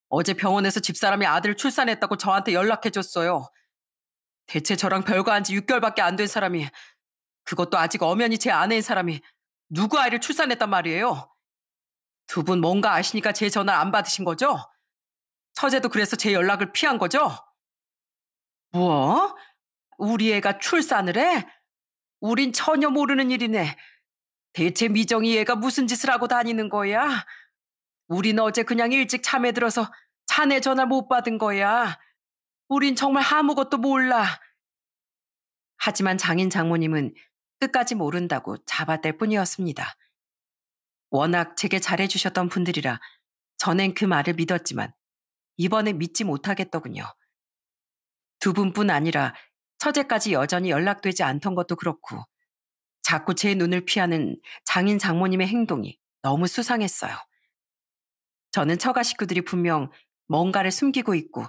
어제 병원에서 집사람이 아들 출산했다고 저한테 연락해줬어요. 대체 저랑 별거한 지 6개월밖에 안 된 사람이 그것도 아직 엄연히 제 아내인 사람이 누구 아이를 출산했단 말이에요. 두 분 뭔가 아시니까 제 전화를 안 받으신 거죠? 처제도 그래서 제 연락을 피한 거죠? 뭐? 우리 애가 출산을 해? 우린 전혀 모르는 일이네. 대체 미정이 얘가 무슨 짓을 하고 다니는 거야? 우린 어제 그냥 일찍 잠에 들어서 자네 전화 못 받은 거야. 우린 정말 아무것도 몰라. 하지만 장인 장모님은 끝까지 모른다고 잡아댈 뿐이었습니다. 워낙 제게 잘해주셨던 분들이라 전엔 그 말을 믿었지만 이번에 믿지 못하겠더군요. 두 분뿐 아니라 처제까지 여전히 연락되지 않던 것도 그렇고 자꾸 제 눈을 피하는 장인 장모님의 행동이 너무 수상했어요. 저는 처가 식구들이 분명 뭔가를 숨기고 있고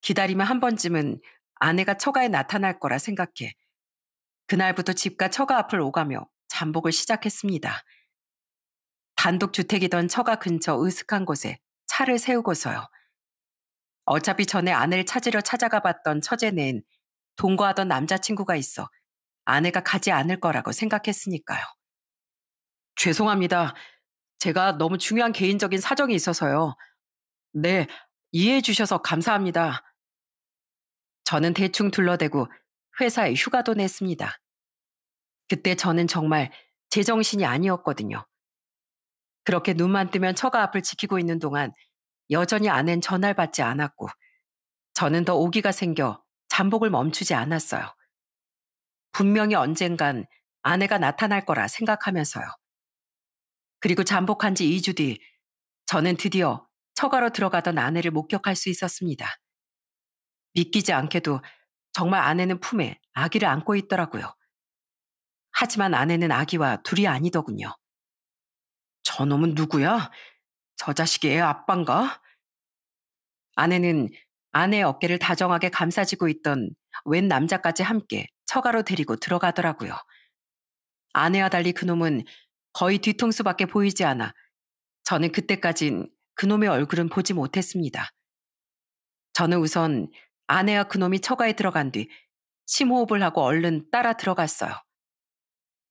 기다리면 한 번쯤은 아내가 처가에 나타날 거라 생각해 그날부터 집과 처가 앞을 오가며 잠복을 시작했습니다. 단독주택이던 처가 근처 으슥한 곳에 차를 세우고서요. 어차피 전에 아내를 찾으려 찾아가 봤던 처제는 동거하던 남자친구가 있어 아내가 가지 않을 거라고 생각했으니까요. 죄송합니다. 제가 너무 중요한 개인적인 사정이 있어서요. 네, 이해해 주셔서 감사합니다. 저는 대충 둘러대고 회사에 휴가도 냈습니다. 그때 저는 정말 제정신이 아니었거든요. 그렇게 눈만 뜨면 처가 앞을 지키고 있는 동안 여전히 아낸 전화를 받지 않았고 저는 더 오기가 생겨 잠복을 멈추지 않았어요. 분명히 언젠간 아내가 나타날 거라 생각하면서요. 그리고 잠복한 지 2주 뒤 저는 드디어 처가로 들어가던 아내를 목격할 수 있었습니다. 믿기지 않게도 정말 아내는 품에 아기를 안고 있더라고요. 하지만 아내는 아기와 둘이 아니더군요. 저놈은 누구야? 저 자식이 애 아빠인가? 아내는 아내의 어깨를 다정하게 감싸지고 있던 웬 남자까지 함께 처가로 데리고 들어가더라고요. 아내와 달리 그놈은 거의 뒤통수밖에 보이지 않아 저는 그때까진 그놈의 얼굴은 보지 못했습니다. 저는 우선 아내와 그놈이 처가에 들어간 뒤 심호흡을 하고 얼른 따라 들어갔어요.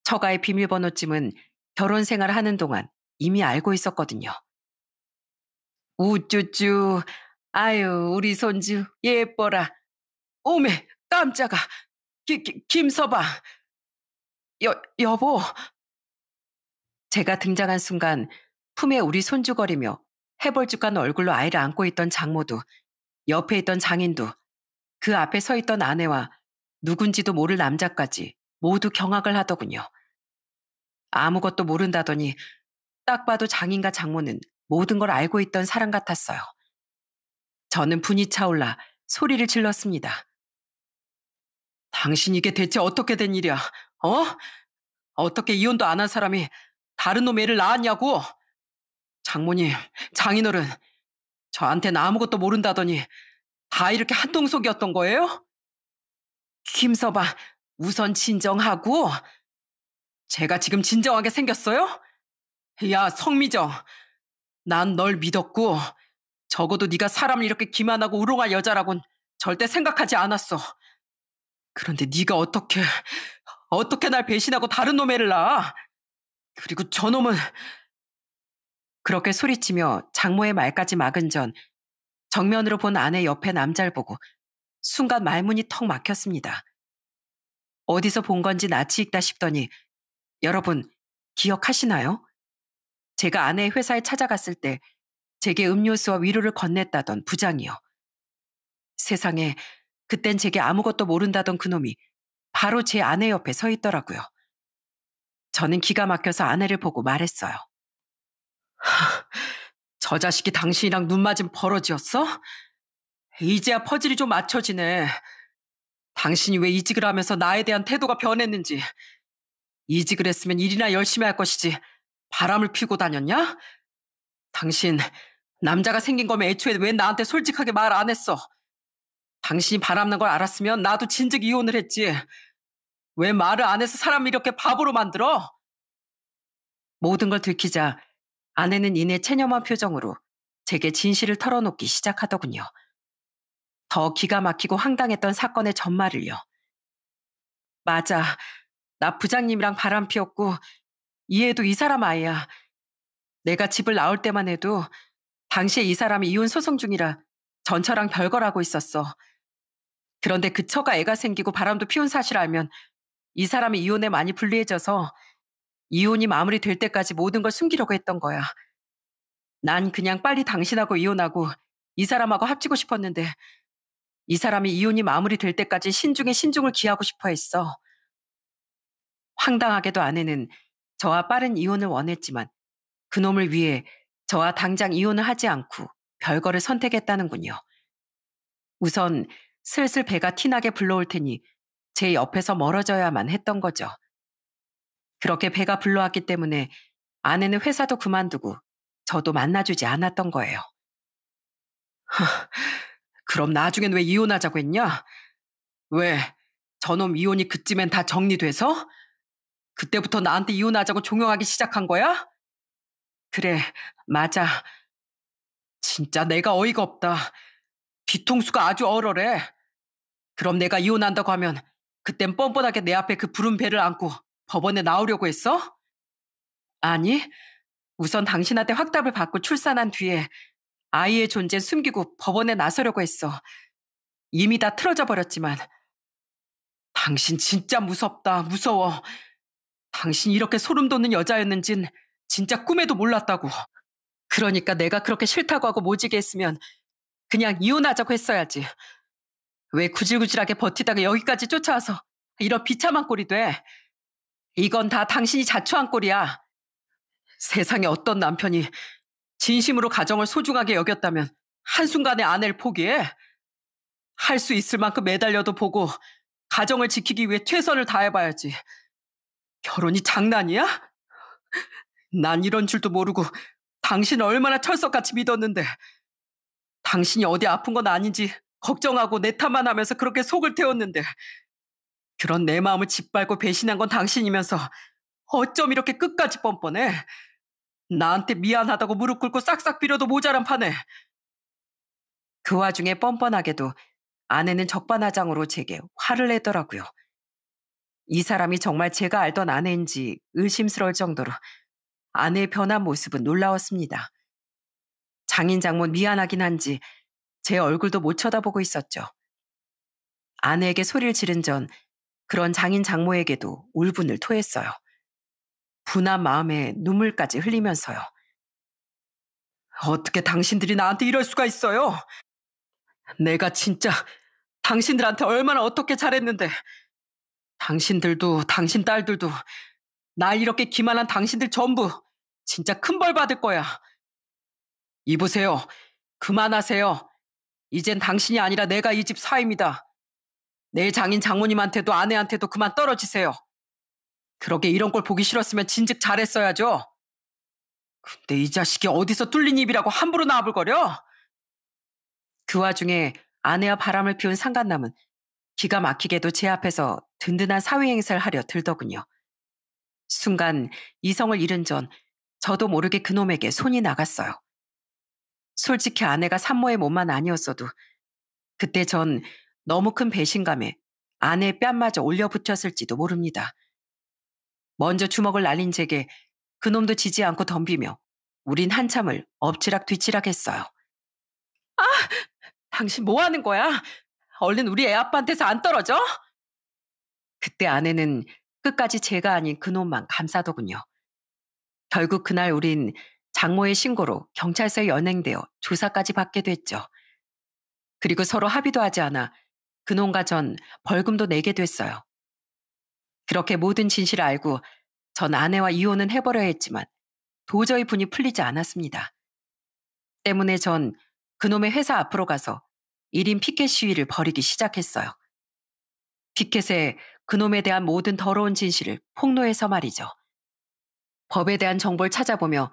처가의 비밀번호쯤은 결혼 생활 하는 동안 이미 알고 있었거든요. 우쭈쭈, 아유, 우리 손주, 예뻐라. 오메, 깜짝아. 기, 기, 김서방. 여, 여보, 제가 등장한 순간 품에 우리 손주거리며 해벌쭉한 얼굴로 아이를 안고 있던 장모도 옆에 있던 장인도 그 앞에 서 있던 아내와 누군지도 모를 남자까지 모두 경악을 하더군요. 아무것도 모른다더니 딱 봐도 장인과 장모는 모든 걸 알고 있던 사람 같았어요. 저는 분이 차올라 소리를 질렀습니다. 당신 이게 대체 어떻게 된 일이야? 어? 어떻게 이혼도 안 한 사람이 다른 놈 애를 낳았냐고? 장모님, 장인어른, 저한텐 아무것도 모른다더니 다 이렇게 한통속이었던 거예요? 김서방, 우선 진정하고 제가 지금 진정하게 생겼어요? 야, 성미정, 난 널 믿었고 적어도 네가 사람을 이렇게 기만하고 우롱할 여자라곤 절대 생각하지 않았어. 그런데 네가 어떻게, 어떻게 날 배신하고 다른 놈애를 낳아? 그리고 저놈은 그렇게 소리치며 장모의 말까지 막은 전 정면으로 본 아내 옆에 남자를 보고 순간 말문이 턱 막혔습니다. 어디서 본 건지 낯이 익다 싶더니 여러분 기억하시나요? 제가 아내 의 회사에 찾아갔을 때 제게 음료수와 위로를 건넸다던 부장이요. 세상에 그땐 제게 아무것도 모른다던 그놈이 바로 제 아내 옆에 서 있더라고요. 저는 기가 막혀서 아내를 보고 말했어요. 하, 저 자식이 당신이랑 눈 맞은 버러지였어? 이제야 퍼즐이 좀 맞춰지네. 당신이 왜 이직을 하면서 나에 대한 태도가 변했는지. 이직을 했으면 일이나 열심히 할 것이지 바람을 피고 다녔냐? 당신 남자가 생긴 거면 애초에 왜 나한테 솔직하게 말 안 했어? 당신이 바람난 걸 알았으면 나도 진즉 이혼을 했지. 왜 말을 안 해서 사람 이렇게 바보로 만들어? 모든 걸 들키자 아내는 이내 체념한 표정으로 제게 진실을 털어놓기 시작하더군요. 더 기가 막히고 황당했던 사건의 전말을요. 맞아. 나 부장님이랑 바람 피웠고 이해도 이 사람 아이야. 내가 집을 나올 때만 해도 당시에 이 사람이 이혼 소송 중이라 전처랑 별거라고 있었어. 그런데 그 처가 애가 생기고 바람도 피운 사실 알면 이 사람이 이혼에 많이 불리해져서 이혼이 마무리될 때까지 모든 걸 숨기려고 했던 거야. 난 그냥 빨리 당신하고 이혼하고 이 사람하고 합치고 싶었는데 이 사람이 이혼이 마무리될 때까지 신중에 신중을 기하고 싶어 했어. 황당하게도 아내는 저와 빠른 이혼을 원했지만 그놈을 위해 저와 당장 이혼을 하지 않고 별거를 선택했다는군요. 우선 슬슬 배가 티나게 불러올 테니 제 옆에서 멀어져야만 했던 거죠. 그렇게 배가 불러왔기 때문에 아내는 회사도 그만두고 저도 만나주지 않았던 거예요. 그럼 나중엔 왜 이혼하자고 했냐? 왜 저놈 이혼이 그쯤엔 다 정리돼서? 그때부터 나한테 이혼하자고 종용하기 시작한 거야? 그래, 맞아. 진짜 내가 어이가 없다. 뒤통수가 아주 얼얼해. 그럼 내가 이혼한다고 하면 그땐 뻔뻔하게 내 앞에 그 부른 배를 안고 법원에 나오려고 했어? 아니, 우선 당신한테 확답을 받고 출산한 뒤에 아이의 존재 숨기고 법원에 나서려고 했어. 이미 다 틀어져 버렸지만 당신 진짜 무섭다, 무서워. 당신 이렇게 소름 돋는 여자였는진 진짜 꿈에도 몰랐다고. 그러니까 내가 그렇게 싫다고 하고 모지게 했으면 그냥 이혼하자고 했어야지. 왜 구질구질하게 버티다가 여기까지 쫓아와서 이런 비참한 꼴이 돼? 이건 다 당신이 자초한 꼴이야. 세상에 어떤 남편이 진심으로 가정을 소중하게 여겼다면 한순간에 아내를 포기해? 할 수 있을 만큼 매달려도 보고 가정을 지키기 위해 최선을 다해봐야지. 결혼이 장난이야? 난 이런 줄도 모르고 당신을 얼마나 철석같이 믿었는데 당신이 어디 아픈 건 아닌지 걱정하고 내탓만 하면서 그렇게 속을 태웠는데 그런 내 마음을 짓밟고 배신한 건 당신이면서 어쩜 이렇게 끝까지 뻔뻔해? 나한테 미안하다고 무릎 꿇고 싹싹 빌어도 모자란 판에 그 와중에 뻔뻔하게도 아내는 적반하장으로 제게 화를 내더라고요. 이 사람이 정말 제가 알던 아내인지 의심스러울 정도로 아내의 변한 모습은 놀라웠습니다. 장인 장모 미안하긴 한지 제 얼굴도 못 쳐다보고 있었죠. 아내에게 소리를 지른 전 그런 장인 장모에게도 울분을 토했어요. 분한 마음에 눈물까지 흘리면서요. 어떻게 당신들이 나한테 이럴 수가 있어요? 내가 진짜 당신들한테 얼마나 어떻게 잘했는데 당신들도 당신 딸들도 나 이렇게 기만한 당신들 전부 진짜 큰 벌 받을 거야. 이보세요. 그만하세요. 이젠 당신이 아니라 내가 이 집 사입니다. 내 장인 장모님한테도 아내한테도 그만 떨어지세요. 그러게 이런 꼴 보기 싫었으면 진즉 잘했어야죠. 근데 이 자식이 어디서 뚫린 입이라고 함부로 나불거려? 그 와중에 아내와 바람을 피운 상간남은 기가 막히게도 제 앞에서 든든한 사회 행사를 하려 들더군요. 순간 이성을 잃은 전 저도 모르게 그놈에게 손이 나갔어요. 솔직히 아내가 산모의 몸만 아니었어도 그때 전 너무 큰 배신감에 아내의 뺨마저 올려붙였을지도 모릅니다. 먼저 주먹을 날린 제게 그놈도 지지 않고 덤비며 우린 한참을 엎치락 뒤치락 했어요. 아! 당신 뭐 하는 거야? 얼른 우리 애 아빠한테서 안 떨어져? 그때 아내는 끝까지 제가 아닌 그놈만 감싸더군요. 결국 그날 우린 장모의 신고로 경찰서에 연행되어 조사까지 받게 됐죠. 그리고 서로 합의도 하지 않아 그놈과 전 벌금도 내게 됐어요. 그렇게 모든 진실을 알고 전 아내와 이혼은 해버려야 했지만 도저히 분이 풀리지 않았습니다. 때문에 전 그놈의 회사 앞으로 가서 1인 피켓 시위를 벌이기 시작했어요. 피켓에 그놈에 대한 모든 더러운 진실을 폭로해서 말이죠. 법에 대한 정보를 찾아보며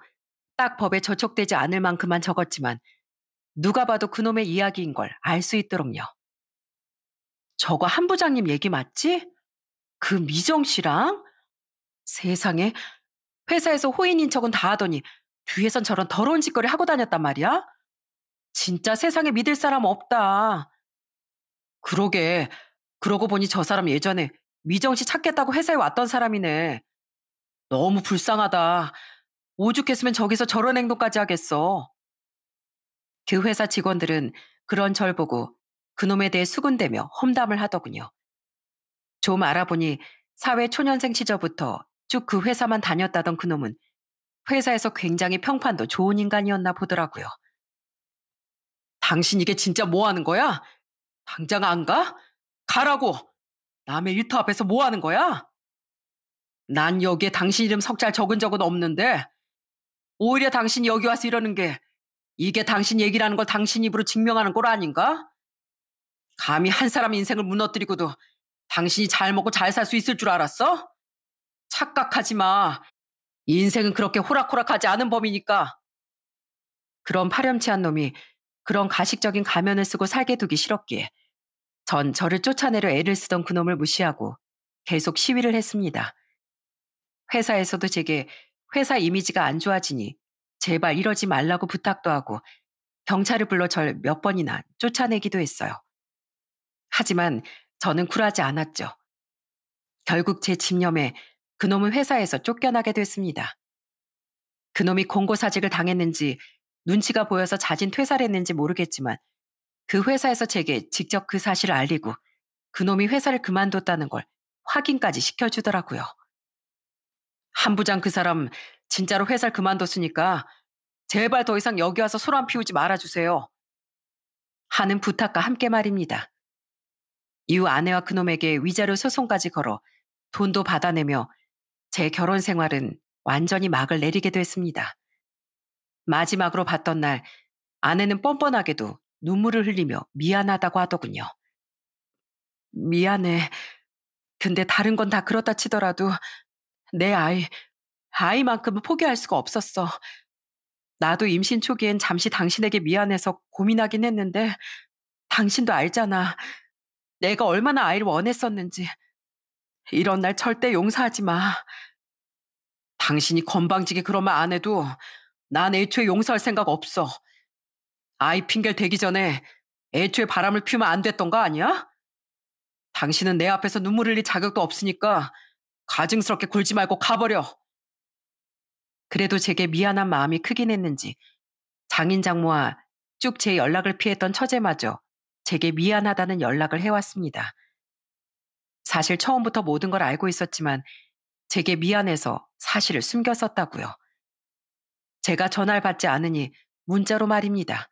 딱 법에 저촉되지 않을 만큼만 적었지만 누가 봐도 그놈의 이야기인 걸 알 수 있도록요. 저거 한 부장님 얘기 맞지? 그 미정 씨랑? 세상에 회사에서 호인인 척은 다 하더니 뒤에선 저런 더러운 짓거리 하고 다녔단 말이야? 진짜 세상에 믿을 사람 없다. 그러게. 그러고 보니 저 사람 예전에 미정 씨 찾겠다고 회사에 왔던 사람이네. 너무 불쌍하다. 오죽했으면 저기서 저런 행동까지 하겠어. 그 회사 직원들은 그런 절 보고 그놈에 대해 수군대며 험담을 하더군요. 좀 알아보니 사회 초년생 시절부터 쭉 그 회사만 다녔다던 그놈은 회사에서 굉장히 평판도 좋은 인간이었나 보더라고요. 당신 이게 진짜 뭐 하는 거야? 당장 안 가? 가라고! 남의 일터 앞에서 뭐 하는 거야? 난 여기에 당신 이름 석자 적은 적은 없는데 오히려 당신이 여기 와서 이러는 게 이게 당신 얘기라는 걸 당신 입으로 증명하는 꼴 아닌가? 감히 한 사람 인생을 무너뜨리고도 당신이 잘 먹고 잘 살 수 있을 줄 알았어? 착각하지 마. 인생은 그렇게 호락호락하지 않은 범이니까. 그런 파렴치한 놈이 그런 가식적인 가면을 쓰고 살게 두기 싫었기에 전 저를 쫓아내려 애를 쓰던 그놈을 무시하고 계속 시위를 했습니다. 회사에서도 제게 회사 이미지가 안 좋아지니 제발 이러지 말라고 부탁도 하고 경찰을 불러 절 몇 번이나 쫓아내기도 했어요. 하지만 저는 쿨하지 않았죠. 결국 제 집념에 그놈은 회사에서 쫓겨나게 됐습니다. 그놈이 공고사직을 당했는지 눈치가 보여서 자진 퇴사를 했는지 모르겠지만 그 회사에서 제게 직접 그 사실을 알리고 그놈이 회사를 그만뒀다는 걸 확인까지 시켜주더라고요. 한 부장 그 사람 진짜로 회사를 그만뒀으니까 제발 더 이상 여기 와서 소란 피우지 말아주세요. 하는 부탁과 함께 말입니다. 이후 아내와 그놈에게 위자료 소송까지 걸어 돈도 받아내며 제 결혼 생활은 완전히 막을 내리게 됐습니다. 마지막으로 봤던 날 아내는 뻔뻔하게도 눈물을 흘리며 미안하다고 하더군요. 미안해. 근데 다른 건 다 그렇다 치더라도 내 아이, 아이만큼은 포기할 수가 없었어. 나도 임신 초기엔 잠시 당신에게 미안해서 고민하긴 했는데, 당신도 알잖아. 내가 얼마나 아이를 원했었는지. 이런 날 절대 용서하지 마. 당신이 건방지게 그러면 안 해도 난 애초에 용서할 생각 없어. 아이 핑계 대기 전에 애초에 바람을 피우면 안 됐던 거 아니야? 당신은 내 앞에서 눈물 흘릴 자격도 없으니까 가증스럽게 굴지 말고 가버려. 그래도 제게 미안한 마음이 크긴 했는지 장인 장모와 쭉 제 연락을 피했던 처제마저 제게 미안하다는 연락을 해왔습니다. 사실 처음부터 모든 걸 알고 있었지만 제게 미안해서 사실을 숨겼었다고요. 제가 전화를 받지 않으니 문자로 말입니다.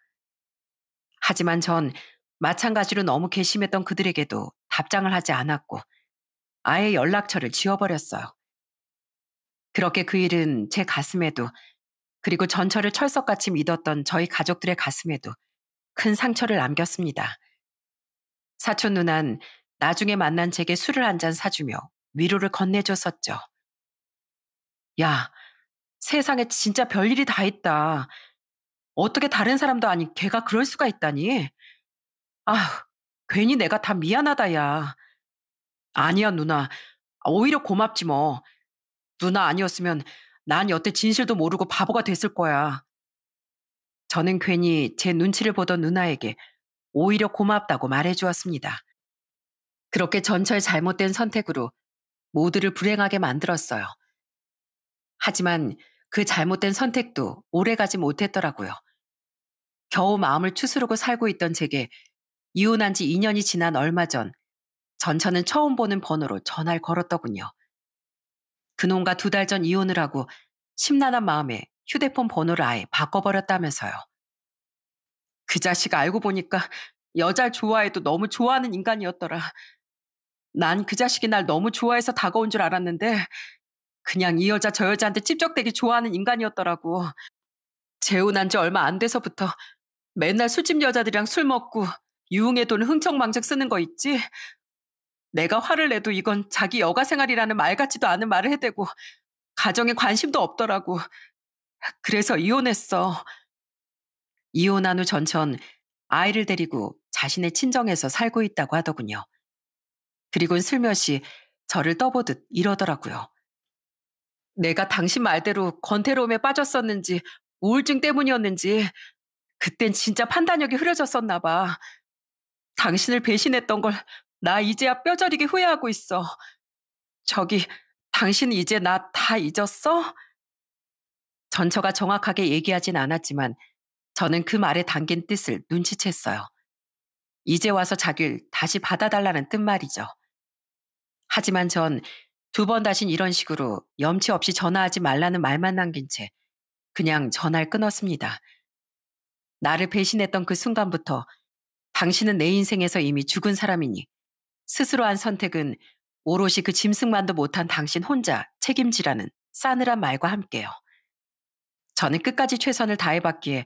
하지만 전 마찬가지로 너무 괘씸했던 그들에게도 답장을 하지 않았고 아예 연락처를 지워버렸어요. 그렇게 그 일은 제 가슴에도 그리고 전철을 철석같이 믿었던 저희 가족들의 가슴에도 큰 상처를 남겼습니다. 사촌 누난 나중에 만난 제게 술을 한 잔 사주며 위로를 건네줬었죠. 야, 세상에 진짜 별일이 다 있다. 어떻게 다른 사람도 아닌 걔가 그럴 수가 있다니. 아, 괜히 내가 다 미안하다, 야. 아니야, 누나. 아, 오히려 고맙지 뭐. 누나 아니었으면 난 여태 진실도 모르고 바보가 됐을 거야. 저는 괜히 제 눈치를 보던 누나에게 오히려 고맙다고 말해 주었습니다. 그렇게 전철 잘못된 선택으로 모두를 불행하게 만들었어요. 하지만 그 잘못된 선택도 오래가지 못했더라고요. 겨우 마음을 추스르고 살고 있던 제게 이혼한 지 2년이 지난 얼마 전 전차는 처음 보는 번호로 전화를 걸었더군요. 그놈과 두 달 전 이혼을 하고 심란한 마음에 휴대폰 번호를 아예 바꿔버렸다면서요. 그 자식 알고 보니까 여자를 좋아해도 너무 좋아하는 인간이었더라. 난 그 자식이 날 너무 좋아해서 다가온 줄 알았는데 그냥 이 여자 저 여자한테 찝적대기 좋아하는 인간이었더라고. 재혼한 지 얼마 안 돼서부터 맨날 술집 여자들이랑 술 먹고 유흥의 돈 흥청망청 쓰는 거 있지? 내가 화를 내도 이건 자기 여가 생활이라는 말 같지도 않은 말을 해대고 가정에 관심도 없더라고. 그래서 이혼했어. 이혼한 후 전천 아이를 데리고 자신의 친정에서 살고 있다고 하더군요. 그리곤 슬며시 저를 떠보듯 이러더라고요. 내가 당신 말대로 권태로움에 빠졌었는지 우울증 때문이었는지 그땐 진짜 판단력이 흐려졌었나 봐. 당신을 배신했던 걸나 이제야 뼈저리게 후회하고 있어. 저기, 당신 이제 나 다 잊었어? 전처가 정확하게 얘기하진 않았지만 저는 그 말에 담긴 뜻을 눈치챘어요. 이제 와서 자길 다시 받아달라는 뜻 말이죠. 하지만 전 두 번 다신 이런 식으로 염치 없이 전화하지 말라는 말만 남긴 채 그냥 전화를 끊었습니다. 나를 배신했던 그 순간부터 당신은 내 인생에서 이미 죽은 사람이니 스스로 한 선택은 오롯이 그 짐승만도 못한 당신 혼자 책임지라는 싸늘한 말과 함께요. 저는 끝까지 최선을 다해봤기에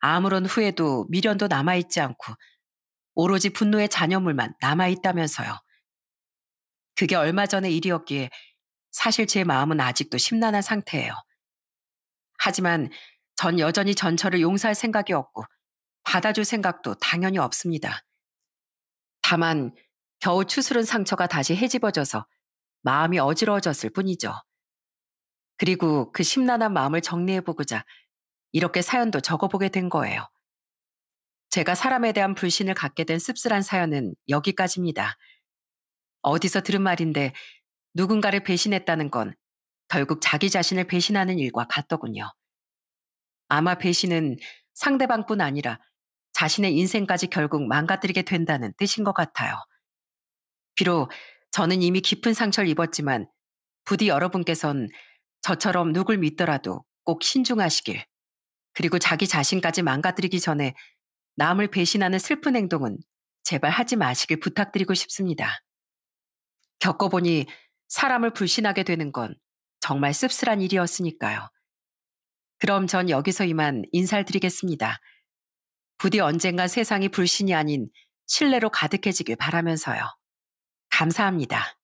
아무런 후회도 미련도 남아있지 않고 오로지 분노의 잔여물만 남아있다면서요. 그게 얼마 전의 일이었기에 사실 제 마음은 아직도 심란한 상태예요. 하지만 전 여전히 전철을 용서할 생각이 없고 받아줄 생각도 당연히 없습니다. 다만 겨우 추스른 상처가 다시 헤집어져서 마음이 어지러워졌을 뿐이죠. 그리고 그 심란한 마음을 정리해보고자 이렇게 사연도 적어보게 된 거예요. 제가 사람에 대한 불신을 갖게 된 씁쓸한 사연은 여기까지입니다. 어디서 들은 말인데 누군가를 배신했다는 건 결국 자기 자신을 배신하는 일과 같더군요. 아마 배신은 상대방뿐 아니라 자신의 인생까지 결국 망가뜨리게 된다는 뜻인 것 같아요. 비록 저는 이미 깊은 상처를 입었지만 부디 여러분께선 저처럼 누굴 믿더라도 꼭 신중하시길. 그리고 자기 자신까지 망가뜨리기 전에 남을 배신하는 슬픈 행동은 제발 하지 마시길 부탁드리고 싶습니다. 겪어보니 사람을 불신하게 되는 건 정말 씁쓸한 일이었으니까요. 그럼 전 여기서 이만 인사를 드리겠습니다. 부디 언젠가 세상이 불신이 아닌 신뢰로 가득해지길 바라면서요. 감사합니다.